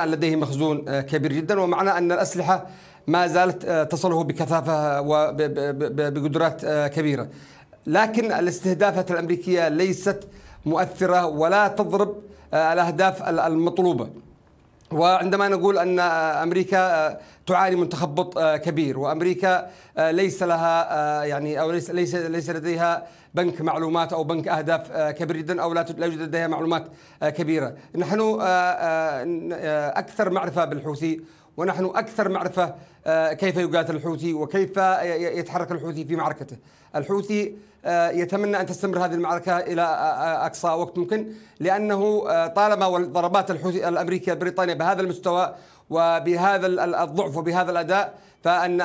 لديه مخزون آه، كبير جدا ومعنى أن الأسلحة ما زالت آه، تصله بكثافة وبقدرات آه، كبيرة لكن الاستهدافات الأمريكية ليست مؤثرة ولا تضرب الأهداف المطلوبة وعندما نقول ان امريكا تعاني من تخبط كبير وامريكا ليس لها يعني او ليس ليس ليس لديها بنك معلومات او بنك اهداف آه، كبير جدا او لا يوجد لديها معلومات آه، كبيره نحن آه، اكثر معرفه بالحوثي ونحن اكثر معرفه كيف يقاتل الحوثي وكيف يتحرك الحوثي في معركته الحوثي يتمنى ان تستمر هذه المعركه الى اقصى وقت ممكن لانه طالما ضربات الحوثي الامريكيه البريطانيه بهذا المستوى وبهذا الضعف وبهذا الاداء فان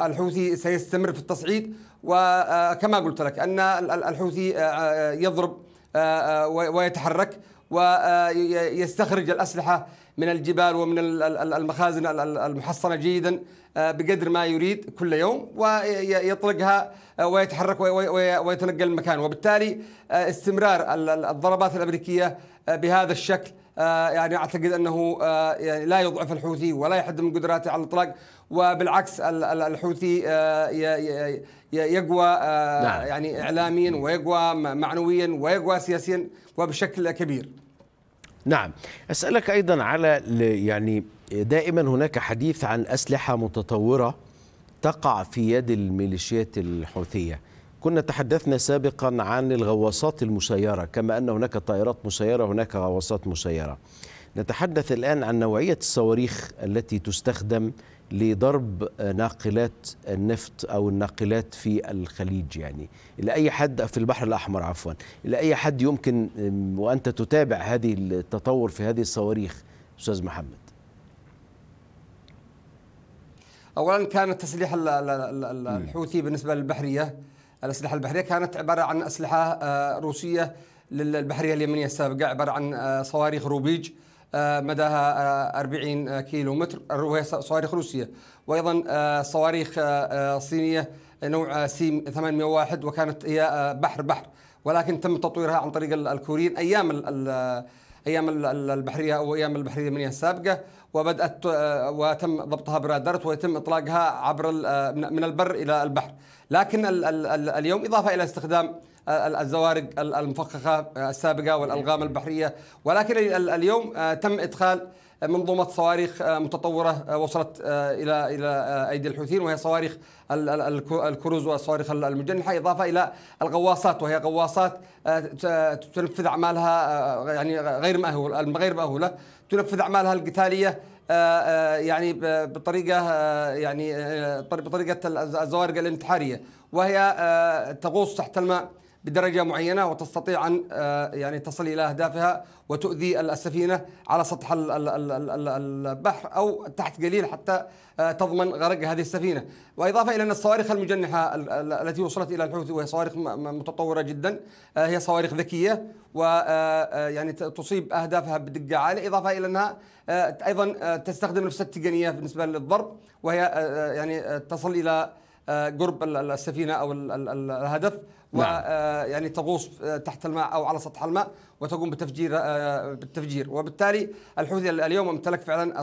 الحوثي سيستمر في التصعيد وكما قلت لك أن الحوثي آه، آه، يضرب آه، ويتحرك ويستخرج الأسلحة من الجبال ومن المخازن المحصنة جيدا بقدر ما يريد كل يوم ويطلقها ويتحرك ويتنقل المكان وبالتالي استمرار الضربات الأمريكية بهذا الشكل آه، يعني اعتقد انه آه، يعني لا يضعف الحوثي ولا يحد من قدراته على الاطلاق وبالعكس الحوثي آه، يقوى نعم. يعني اعلاميا ويقوى معنويا ويقوى سياسيا وبشكل كبير. نعم اسالك ايضا على يعني دائما هناك حديث عن اسلحه متطوره تقع في يد الميليشيات الحوثيه. كنا تحدثنا سابقا عن الغواصات المسيرة كما أن هناك طائرات مسيرة هناك غواصات مسيرة نتحدث الآن عن نوعية الصواريخ التي تستخدم لضرب ناقلات النفط أو الناقلات في الخليج يعني إلى أي حد في البحر الأحمر عفوا إلى أي حد يمكن وأنت تتابع هذه التطور في هذه الصواريخ أستاذ محمد اولا كان التسليح الحوثي بالنسبه للبحريه الأسلحة البحرية كانت عبارة عن أسلحة آه، روسية للبحرية اليمنية السابقة عبارة عن آه، صواريخ روبيج آه، مداها 40 كيلو متر وهي صواريخ روسية وأيضا صواريخ صينية نوع سيم 801 وكانت هي بحر بحر ولكن تم تطويرها عن طريق الكوريين أيام ايام البحريه او ايام البحريه المنيه السابقه وبدات آه، وتم ضبطها برادرت ويتم اطلاقها عبر آه، من البر الى البحر لكن اليوم اضافه الى استخدام الزوارق المفخخه آه، السابقه والالغام نعم. البحريه ولكن اليوم تم ادخال منظومه صواريخ آه، متطوره آه، وصلت آه، الى الى ايدي الحوثيين وهي صواريخ الكروز والصواريخ المجنحه اضافه الى الغواصات وهي غواصات تنفذ اعمالها يعني غير مأهولة غير مأهوله تنفذ اعمالها القتاليه يعني بطريقه يعني بطريقه الزوارق الانتحاريه وهي تغوص تحت الماء بدرجه معينه وتستطيع ان آه، يعني تصل الى اهدافها وتؤذي السفينه على سطح البحر او تحت قليل حتى آه، تضمن غرق هذه السفينه، واضافه الى ان الصواريخ المجنحه التي وصلت الى الحوثي وهي صواريخ متطوره جدا آه، هي صواريخ ذكيه ويعني تصيب اهدافها بدقه عاليه، اضافه الى انها ايضا تستخدم نفس التقنيه بالنسبه للضرب وهي يعني تصل الى آه، قرب السفينه او الهدف ويعني نعم. آه، تغوص آه، تحت الماء او على سطح الماء وتقوم بتفجير بالتفجير وبالتالي الحوثي اليوم امتلك فعلا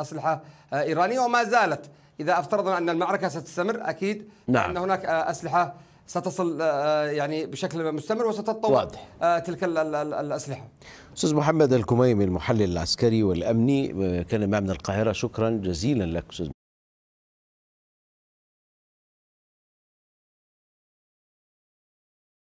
اسلحه ايرانيه وما زالت اذا افترضنا ان المعركه ستستمر اكيد نعم. ان هناك اسلحه ستصل يعني بشكل مستمر وستتطور واضح. تلك الاسلحه. استاذ محمد الكميمي المحلل العسكري والامني كان معنا من القاهره شكرا جزيلا لك استاذ